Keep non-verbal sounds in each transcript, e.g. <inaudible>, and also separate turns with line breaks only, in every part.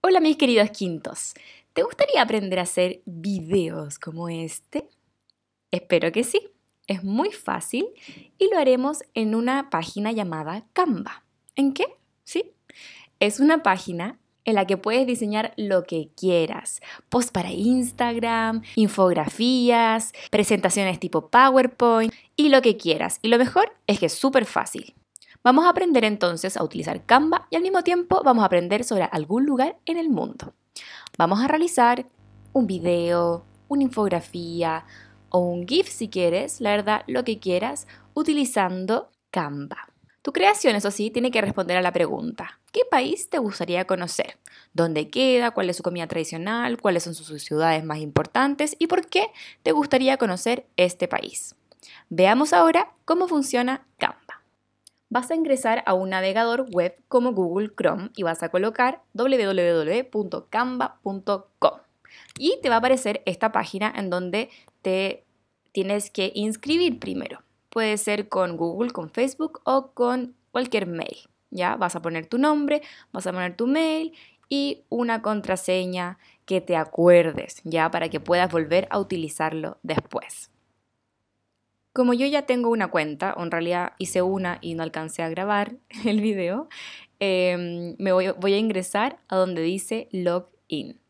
Hola mis queridos quintos, ¿te gustaría aprender a hacer videos como este? Espero que sí, es muy fácil y lo haremos en una página llamada Canva. ¿En qué? Sí, es una página en la que puedes diseñar lo que quieras. Post para Instagram, infografías, presentaciones tipo PowerPoint y lo que quieras. Y lo mejor es que es súper fácil. Vamos a aprender entonces a utilizar Canva y al mismo tiempo vamos a aprender sobre algún lugar en el mundo. Vamos a realizar un video, una infografía o un GIF si quieres, la verdad, lo que quieras, utilizando Canva. Tu creación, eso sí, tiene que responder a la pregunta, ¿qué país te gustaría conocer? ¿Dónde queda? ¿Cuál es su comida tradicional? ¿Cuáles son sus ciudades más importantes? ¿Y por qué te gustaría conocer este país? Veamos ahora cómo funciona Canva vas a ingresar a un navegador web como Google Chrome y vas a colocar www.canva.com. Y te va a aparecer esta página en donde te tienes que inscribir primero. Puede ser con Google, con Facebook o con cualquier mail. Ya vas a poner tu nombre, vas a poner tu mail y una contraseña que te acuerdes, ya para que puedas volver a utilizarlo después. Como yo ya tengo una cuenta, o en realidad hice una y no alcancé a grabar <laughs> el video, em, me voy, a ingresar a donde dice login.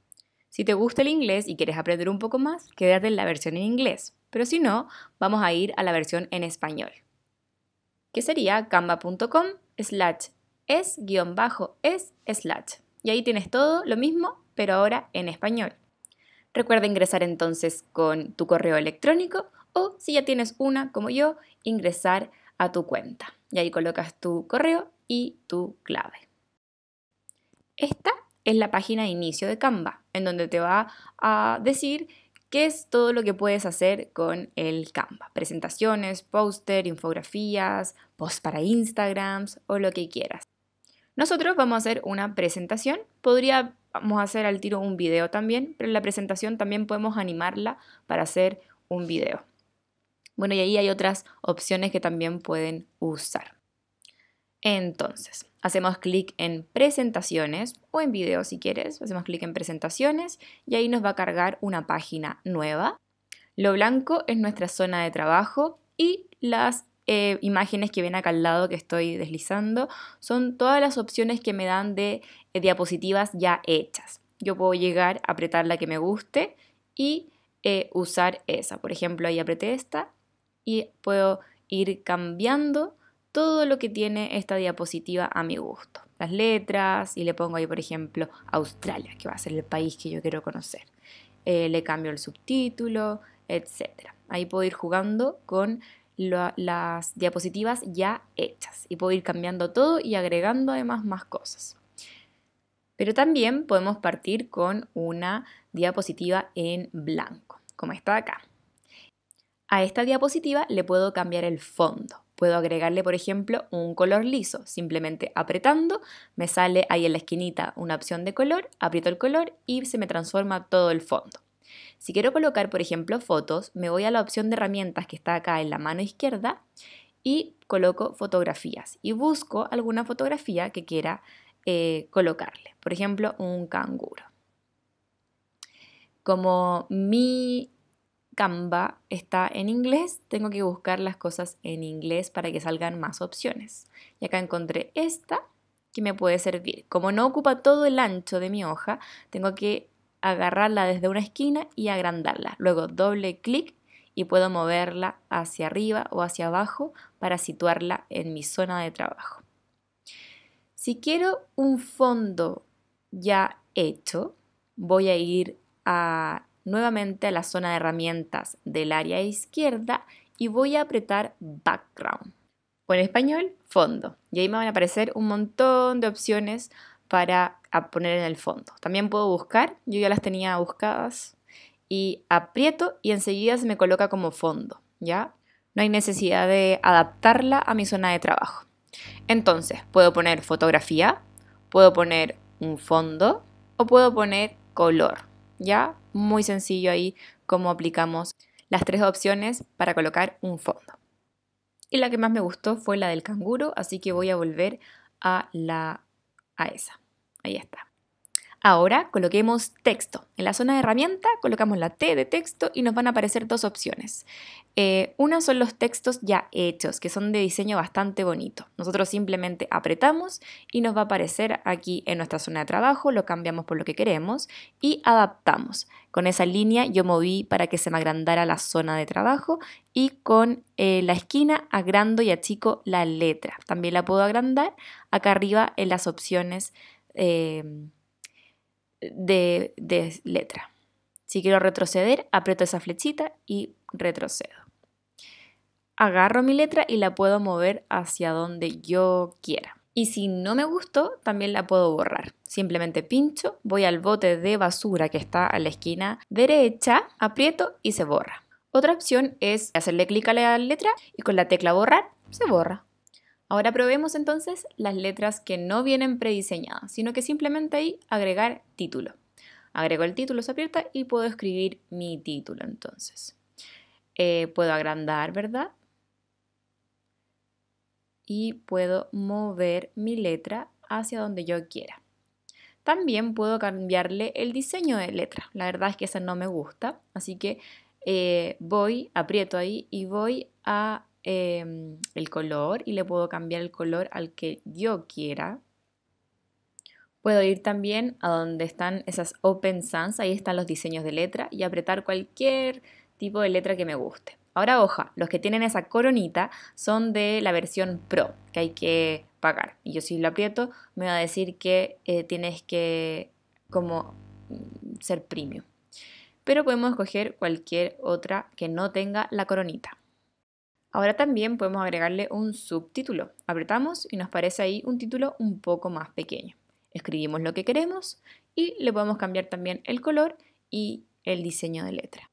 Si te gusta el inglés y quieres aprender un poco más, quédate en la versión en inglés, pero si no, vamos a ir a la versión en español, que sería canva.com slash es guión bajo es slash. Y ahí tienes todo lo mismo, pero ahora en español. Recuerda ingresar entonces con tu correo electrónico si ya tienes una como yo, ingresar a tu cuenta. Y ahí colocas tu correo y tu clave. Esta es la página de inicio de Canva, en donde te va a decir qué es todo lo que puedes hacer con el Canva. Presentaciones, póster, infografías, post para Instagrams o lo que quieras. Nosotros vamos a hacer una presentación. Podríamos hacer al tiro un video también, pero en la presentación también podemos animarla para hacer un video. Bueno, y ahí hay otras opciones que también pueden usar. Entonces, hacemos clic en presentaciones o en videos si quieres. Hacemos clic en presentaciones y ahí nos va a cargar una página nueva. Lo blanco es nuestra zona de trabajo y las eh, imágenes que ven acá al lado que estoy deslizando son todas las opciones que me dan de eh, diapositivas ya hechas. Yo puedo llegar, a apretar la que me guste y eh, usar esa. Por ejemplo, ahí apreté esta y puedo ir cambiando todo lo que tiene esta diapositiva a mi gusto. Las letras y le pongo ahí, por ejemplo, Australia, que va a ser el país que yo quiero conocer. Eh, le cambio el subtítulo, etc. Ahí puedo ir jugando con las diapositivas ya hechas y puedo ir cambiando todo y agregando además más cosas. Pero también podemos partir con una diapositiva en blanco, como está acá. A esta diapositiva le puedo cambiar el fondo. Puedo agregarle, por ejemplo, un color liso. Simplemente apretando, me sale ahí en la esquinita una opción de color, aprieto el color y se me transforma todo el fondo. Si quiero colocar, por ejemplo, fotos, me voy a la opción de herramientas que está acá en la mano izquierda y coloco fotografías y busco alguna fotografía que quiera eh, colocarle. Por ejemplo, un canguro. Como mi Canva está en inglés, tengo que buscar las cosas en inglés para que salgan más opciones. Y acá encontré esta que me puede servir. Como no ocupa todo el ancho de mi hoja, tengo que agarrarla desde una esquina y agrandarla. Luego doble clic y puedo moverla hacia arriba o hacia abajo para situarla en mi zona de trabajo. Si quiero un fondo ya hecho, voy a ir a nuevamente a la zona de herramientas del área izquierda y voy a apretar Background. O en español, fondo. Y ahí me van a aparecer un montón de opciones para poner en el fondo. También puedo buscar, yo ya las tenía buscadas. Y aprieto y enseguida se me coloca como fondo, ¿ya? No hay necesidad de adaptarla a mi zona de trabajo. Entonces, puedo poner fotografía, puedo poner un fondo o puedo poner color. ¿ya? Muy sencillo ahí cómo aplicamos las tres opciones para colocar un fondo. Y la que más me gustó fue la del canguro, así que voy a volver a la a esa. Ahí está. Ahora coloquemos texto. En la zona de herramienta colocamos la T de texto y nos van a aparecer dos opciones. Eh, una son los textos ya hechos, que son de diseño bastante bonito. Nosotros simplemente apretamos y nos va a aparecer aquí en nuestra zona de trabajo, lo cambiamos por lo que queremos y adaptamos. Con esa línea yo moví para que se me agrandara la zona de trabajo y con eh, la esquina agrando y achico la letra. También la puedo agrandar acá arriba en las opciones. Eh, de, letra. Si quiero retroceder, aprieto esa flechita y retrocedo. Agarro mi letra y la puedo mover hacia donde yo quiera. Y si no me gustó, también la puedo borrar. Simplemente pincho, voy al bote de basura que está a la esquina derecha, aprieto y se borra. Otra opción es hacerle clic a la letra y con la tecla borrar se borra. Ahora probemos entonces las letras que no vienen prediseñadas, sino que simplemente ahí agregar título. Agrego el título, se aprieta y puedo escribir mi título entonces. Eh, puedo agrandar, ¿verdad? Y puedo mover mi letra hacia donde yo quiera. También puedo cambiarle el diseño de letra. La verdad es que esa no me gusta, así que eh, voy, aprieto ahí y voy a Em, el color y le puedo cambiar el color al que yo quiera. Puedo ir también a donde están esas Open Sans, ahí están los diseños de letra y apretar cualquier tipo de letra que me guste. Ahora, hoja, los que tienen esa coronita son de la versión Pro, que hay que pagar. Y yo si lo aprieto, me va a decir que eh, tienes que como mm, ser premium. Pero podemos escoger cualquier otra que no tenga la coronita. Ahora también podemos agregarle un subtítulo. Apretamos y nos parece ahí un título un poco más pequeño. Escribimos lo que queremos y le podemos cambiar también el color y el diseño de letra.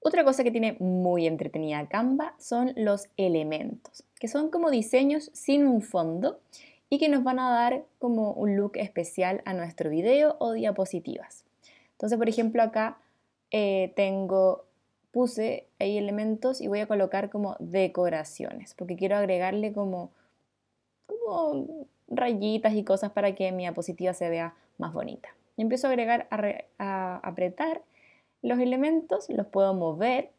Otra cosa que tiene muy entretenida Canva son los elementos, que son como diseños sin un fondo y que nos van a dar como un look especial a nuestro video o diapositivas. Entonces, por ejemplo, acá eh, tengo puse ahí elementos y voy a colocar como decoraciones, porque quiero agregarle como, rayitas y cosas para que mi diapositiva se vea más bonita. empiezo a agregar, a, apretar los elementos, los puedo mover,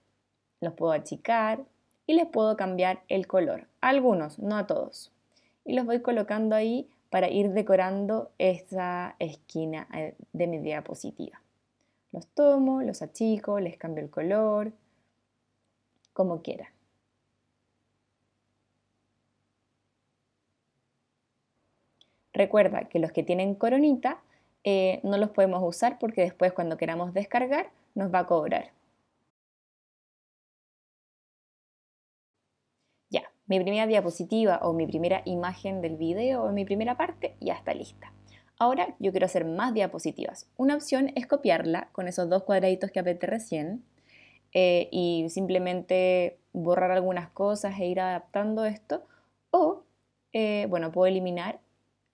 los puedo achicar y les puedo cambiar el color. algunos, no a todos. Y los voy colocando ahí para ir decorando esa esquina eh, de mi diapositiva. Los tomo, los achico, les cambio el color, como quiera. Recuerda que los que tienen coronita eh, no los podemos usar porque después cuando queramos descargar nos va a cobrar. Ya, mi primera diapositiva o mi primera imagen del video o mi primera parte ya está lista. Ahora yo quiero hacer más diapositivas. Una opción es copiarla con esos dos cuadraditos que apete recién eh, y simplemente borrar algunas cosas e ir adaptando esto. O, eh, bueno, puedo eliminar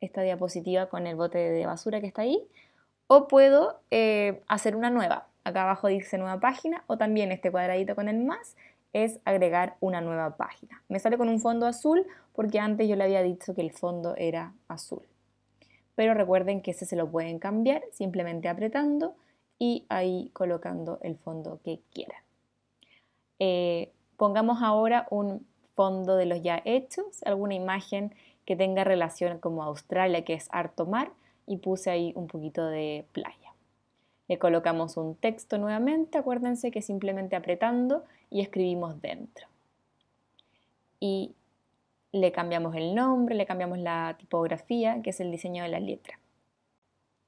esta diapositiva con el bote de basura que está ahí. O puedo eh, hacer una nueva. Acá abajo dice nueva página o también este cuadradito con el más es agregar una nueva página. Me sale con un fondo azul porque antes yo le había dicho que el fondo era azul pero recuerden que ese se lo pueden cambiar simplemente apretando y ahí colocando el fondo que quieran. Eh, pongamos ahora un fondo de los ya hechos, alguna imagen que tenga relación como Australia, que es harto mar, y puse ahí un poquito de playa. Le colocamos un texto nuevamente, acuérdense que simplemente apretando y escribimos dentro. Y le cambiamos el nombre, le cambiamos la tipografía, que es el diseño de la letra.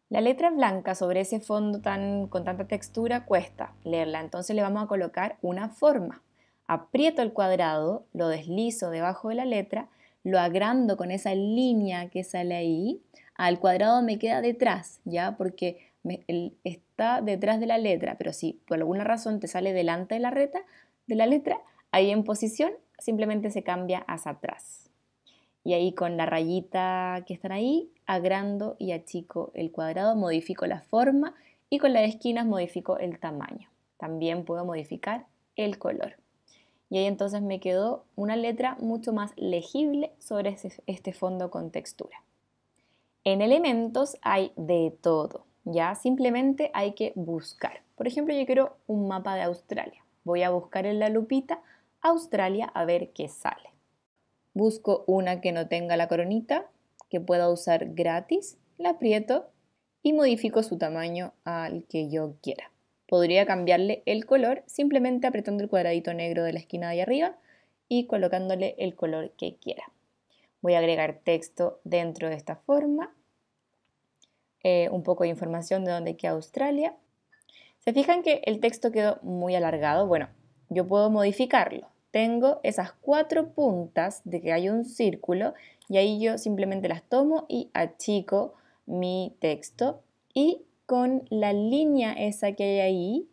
La letra blanca sobre ese fondo tan, con tanta textura cuesta leerla, entonces le vamos a colocar una forma. Aprieto el cuadrado, lo deslizo debajo de la letra, lo agrando con esa línea que sale ahí, al cuadrado me queda detrás, ¿ya? Porque está detrás de la letra, pero si por alguna razón te sale delante de la, reta, de la letra, ahí en posición simplemente se cambia hacia atrás. Y ahí con la rayita que están ahí, agrando y achico el cuadrado, modifico la forma y con las esquinas modifico el tamaño. También puedo modificar el color. Y ahí entonces me quedó una letra mucho más legible sobre este fondo con textura. En elementos hay de todo, ya simplemente hay que buscar. Por ejemplo, yo quiero un mapa de Australia. Voy a buscar en la lupita Australia a ver qué sale. Busco una que no tenga la coronita, que pueda usar gratis, la aprieto y modifico su tamaño al que yo quiera. Podría cambiarle el color simplemente apretando el cuadradito negro de la esquina de arriba y colocándole el color que quiera. Voy a agregar texto dentro de esta forma, eh, un poco de información de dónde queda Australia. Se fijan que el texto quedó muy alargado. Bueno, yo puedo modificarlo tengo esas cuatro puntas de que hay un círculo y ahí yo simplemente las tomo y achico mi texto y con la línea esa que hay ahí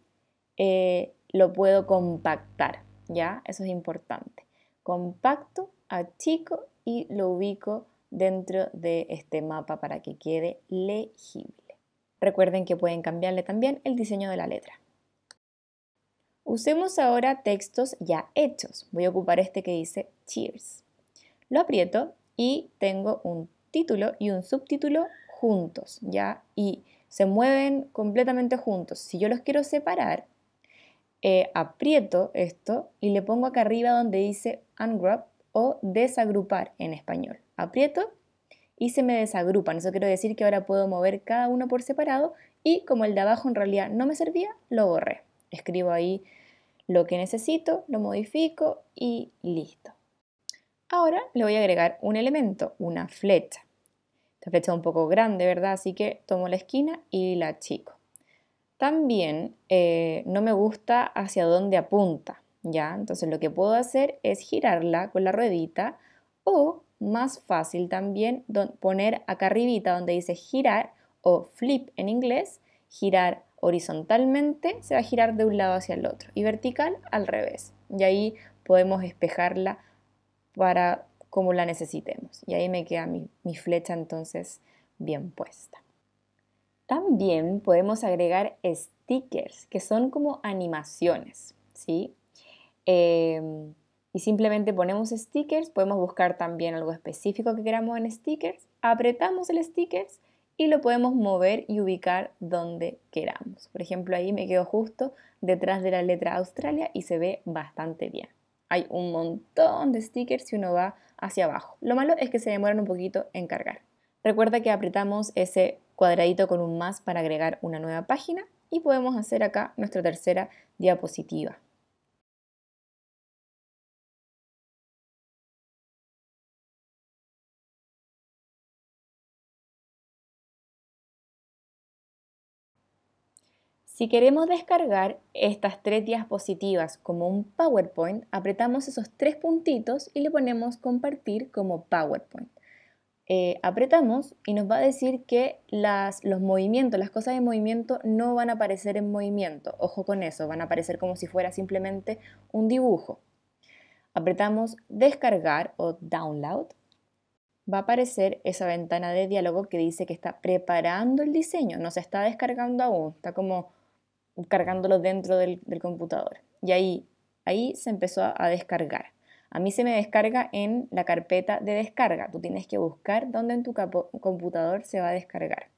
eh, lo puedo compactar, ¿ya? Eso es importante. Compacto, achico y lo ubico dentro de este mapa para que quede legible. Recuerden que pueden cambiarle también el diseño de la letra. Usemos ahora textos ya hechos. Voy a ocupar este que dice Cheers. Lo aprieto y tengo un título y un subtítulo juntos, ¿ya? Y se mueven completamente juntos. Si yo los quiero separar, eh, aprieto esto y le pongo acá arriba donde dice ungroup o desagrupar en español. Aprieto y se me desagrupan. Eso quiero decir que ahora puedo mover cada uno por separado y como el de abajo en realidad no me servía, lo borré escribo ahí lo que necesito, lo modifico y listo. Ahora le voy a agregar un elemento, una flecha. Esta flecha es un poco grande, ¿verdad? Así que tomo la esquina y la chico También eh, no me gusta hacia dónde apunta, ¿ya? Entonces lo que puedo hacer es girarla con la ruedita o más fácil también poner acá arribita donde dice girar o flip en inglés, girar horizontalmente se va a girar de un lado hacia el otro y vertical al revés. Y ahí podemos espejarla para como la necesitemos. Y ahí me queda mi, flecha entonces bien puesta. También podemos agregar stickers, que son como animaciones, ¿sí? Em, y simplemente ponemos stickers, podemos buscar también algo específico que queramos en stickers, apretamos el stickers y lo podemos mover y ubicar donde queramos. Por ejemplo, ahí me quedo justo detrás de la letra Australia y se ve bastante bien. Hay un montón de stickers si uno va hacia abajo. Lo malo es que se demoran un poquito en cargar. Recuerda que apretamos ese cuadradito con un más para agregar una nueva página y podemos hacer acá nuestra tercera diapositiva. Si queremos descargar estas tres diapositivas como un PowerPoint, apretamos esos tres puntitos y le ponemos compartir como PowerPoint. Eh, apretamos y nos va a decir que las, los movimientos, las cosas de movimiento no van a aparecer en movimiento. Ojo con eso, van a aparecer como si fuera simplemente un dibujo. Apretamos descargar o download. Va a aparecer esa ventana de diálogo que dice que está preparando el diseño, no se está descargando aún, está como cargándolo dentro del, computador. Y ahí, ahí se empezó a, descargar. A mí se me descarga en la carpeta de descarga. Tú tienes que buscar dónde en tu computador se va a descargar.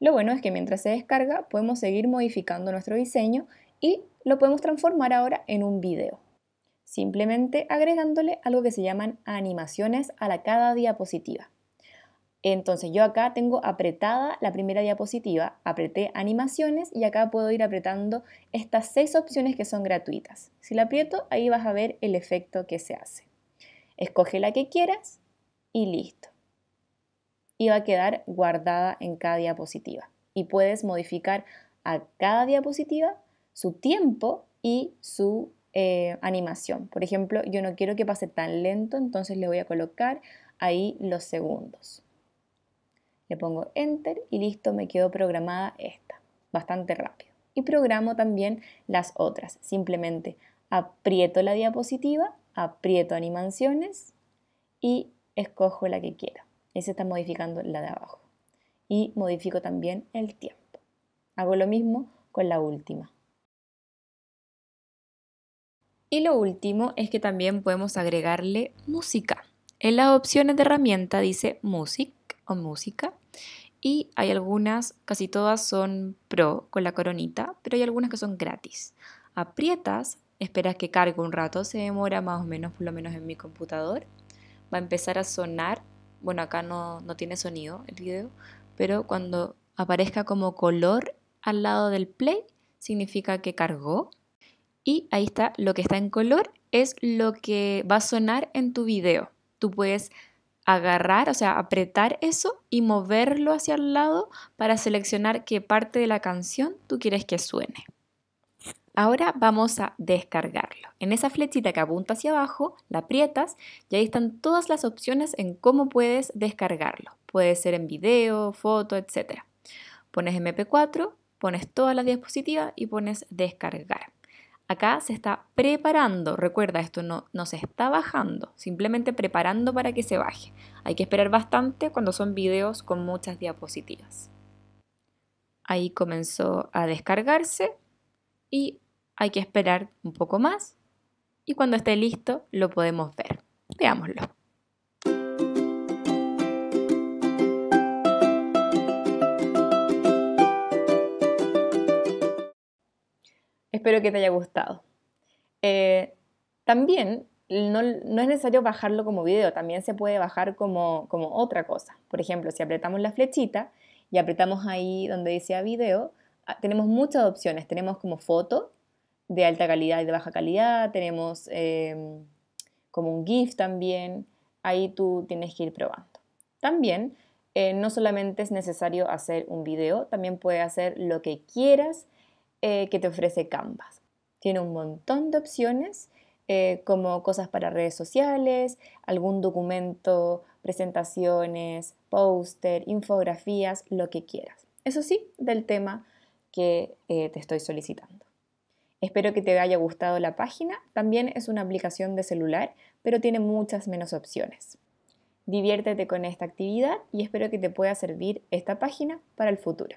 Lo bueno es que mientras se descarga podemos seguir modificando nuestro diseño y lo podemos transformar ahora en un video. Simplemente agregándole algo que se llaman animaciones a la cada diapositiva. Entonces yo acá tengo apretada la primera diapositiva, apreté animaciones y acá puedo ir apretando estas seis opciones que son gratuitas. Si la aprieto, ahí vas a ver el efecto que se hace. Escoge la que quieras y listo. Y va a quedar guardada en cada diapositiva. Y puedes modificar a cada diapositiva su tiempo y su eh, animación. Por ejemplo, yo no quiero que pase tan lento, entonces le voy a colocar ahí los segundos. Le pongo enter y listo, me quedó programada esta, bastante rápido. Y programo también las otras, simplemente aprieto la diapositiva, aprieto animaciones y escojo la que quiera. y está modificando la de abajo. Y modifico también el tiempo. Hago lo mismo con la última. Y lo último es que también podemos agregarle música. En las opciones de herramienta dice música o música. Y hay algunas, casi todas son pro con la coronita, pero hay algunas que son gratis. Aprietas, esperas que cargue un rato, se demora más o menos, por lo menos en mi computador. Va a empezar a sonar, bueno, acá no, no tiene sonido el video, pero cuando aparezca como color al lado del play, significa que cargó. Y ahí está, lo que está en color es lo que va a sonar en tu video. Tú puedes agarrar, o sea, apretar eso y moverlo hacia el lado para seleccionar qué parte de la canción tú quieres que suene. Ahora vamos a descargarlo. En esa flechita que apunta hacia abajo, la aprietas y ahí están todas las opciones en cómo puedes descargarlo. Puede ser en video, foto, etc. Pones MP4, pones toda la diapositiva y pones descargar. Acá se está preparando, recuerda, esto no, se está bajando, simplemente preparando para que se baje. Hay que esperar bastante cuando son videos con muchas diapositivas. Ahí comenzó a descargarse y hay que esperar un poco más y cuando esté listo lo podemos ver. Veámoslo. Espero que te haya gustado. Eh, también no, es necesario bajarlo como video, también se puede bajar como, otra cosa. Por ejemplo, si apretamos la flechita y apretamos ahí donde dice video, ah, tenemos muchas opciones. Tenemos como foto de alta calidad y de baja calidad, tenemos em, como un GIF también, ahí tú tienes que ir probando. También eh, no solamente es necesario hacer un video, también puedes hacer lo que quieras eh, que te ofrece Canvas. Tiene un montón de opciones eh, como cosas para redes sociales, algún documento, presentaciones, póster, infografías, lo que quieras. Eso sí, del tema que eh, te estoy solicitando. Espero que te haya gustado la página. También es una aplicación de celular, pero tiene muchas menos opciones. Diviértete con esta actividad y espero que te pueda servir esta página para el futuro.